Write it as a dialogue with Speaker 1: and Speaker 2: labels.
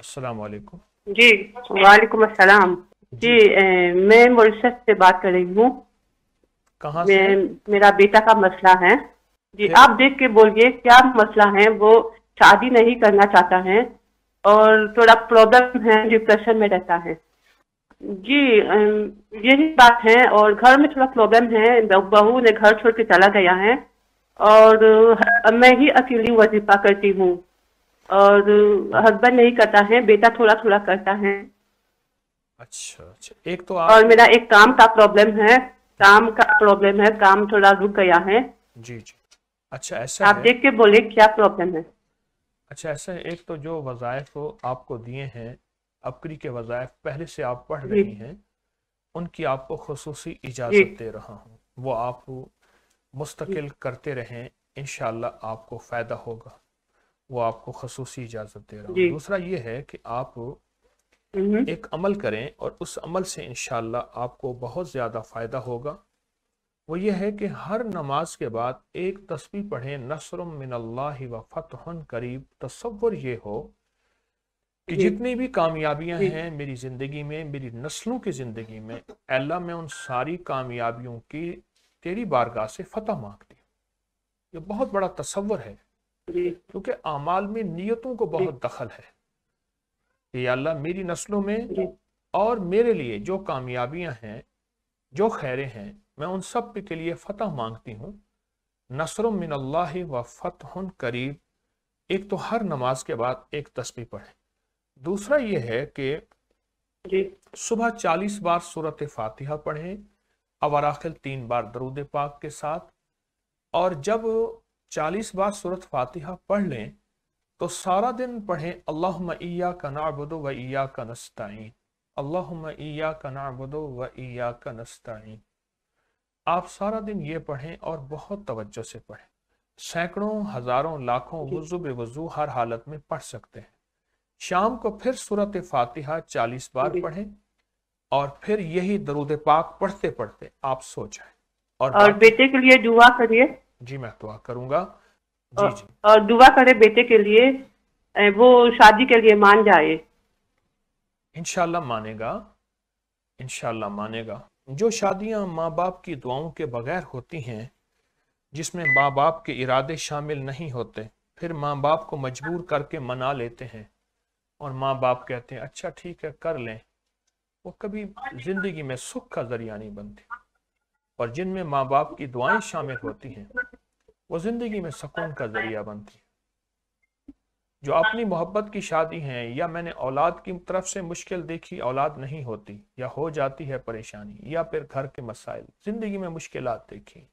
Speaker 1: असलकुम
Speaker 2: जी वालेकुम अस्सलाम जी ए, मैं मॉरिशस से बात कर रही हूँ कहाँ से मेरा बेटा का मसला है जी आप देख के बोलिए क्या मसला है वो शादी नहीं करना चाहता है और थोड़ा प्रॉब्लम है डिप्रेशन में रहता है जी यही बात है और घर में थोड़ा प्रॉब्लम है बहू ने घर छोड़ के चला गया है और मैं ही अकेली वजीफा करती हूँ और हस्बैंड नहीं करता है बेटा थोड़ा थोड़ा करता है
Speaker 1: अच्छा अच्छा एक तो आप... और मेरा एक काम
Speaker 2: का प्रॉब्लम है काम का प्रॉब्लम है काम थोड़ा रुक गया है
Speaker 1: जी जी अच्छा ऐसा आप है? देख के बोले
Speaker 2: क्या प्रॉब्लम है
Speaker 1: अच्छा ऐसा है एक तो जो वज़ायफ आपको दिए हैं अबकरी के वज़ायफ पहले से आप पढ़ रही हैं उनकी आपको खसूस इजाज़त दे रहा हूँ वो आप मुस्तकिल करते रहें इन आपको फ़ायदा होगा वो आपको खसूसी इजाज़त दे रहा हूँ दूसरा ये है कि आप हम्म। एक अमल करें और उस अमल से इन आपको बहुत ज़्यादा फ़ायदा होगा वो ये है कि हर नमाज के बाद एक तस्वीर पढ़ें नसर मिनल्ला व फ़तहन करीब तस्वर ये हो कि जितनी भी कामयाबियां हैं मेरी ज़िंदगी में मेरी नस्लों की ज़िंदगी में अल्लाह मैं उन सारी कामयाबियों की तेरी बारगाह से फतह मांगती हूँ ये बहुत बड़ा तस्वर है क्योंकि अमाल में नियतों को बहुत दखल है कि अल्लाह मेरी नस्लों में और मेरे लिए जो कामयाबियां हैं जो खैरें हैं मैं उन सब के लिए फतह मांगती हूँ नसर मिन अल्लाह व फतह करीब एक तो हर नमाज के बाद एक तस्वीर पढ़े दूसरा ये है कि सुबह चालीस बार सूरत फातिहा पढ़ें अवराखिल तीन बार दरूद पाक के साथ और जब चालीस बार सूरत फातिहा पढ़ लें तो सारा दिन पढ़ें अल्लाह मैया का कनाबुदो व ईया का नस्ताइन अल्लाह मैया ईया कनाबुदो व ईया का नस्ताइन आप सारा दिन ये पढ़ें और बहुत तवज्जो से पढ़ें सैकड़ों हज़ारों लाखों वजू बेवजू हर हालत में पढ़ सकते हैं शाम को फिर सूरत फातिहा चालीस बार पढ़ें और फिर यही दरूद पाक पढ़ते पढ़ते आप सो जाए और, और बेटे
Speaker 2: के लिए दुआ करिए
Speaker 1: जी मैं दुआ तो करूंगा
Speaker 2: जी और, जी और दुआ करे बेटे के लिए वो शादी के लिए मान जाए
Speaker 1: इनशाला मानेगा इनशाला मानेगा जो शादियां माँ बाप की दुआओं के बगैर होती हैं जिसमें माँ बाप के इरादे शामिल नहीं होते फिर माँ बाप को मजबूर करके मना लेते हैं और माँ बाप कहते हैं अच्छा ठीक है कर लें वो कभी ज़िंदगी में सुख का जरिया नहीं बनती और जिनमें माँ बाप की दुआएं शामिल होती हैं वो ज़िंदगी में सुकून का ज़रिया बनती है जो अपनी मोहब्बत की शादी है या मैंने औलाद की तरफ से मुश्किल देखी औलाद नहीं होती या हो जाती है परेशानी या फिर घर के मसाइल ज़िंदगी में मुश्किल देखी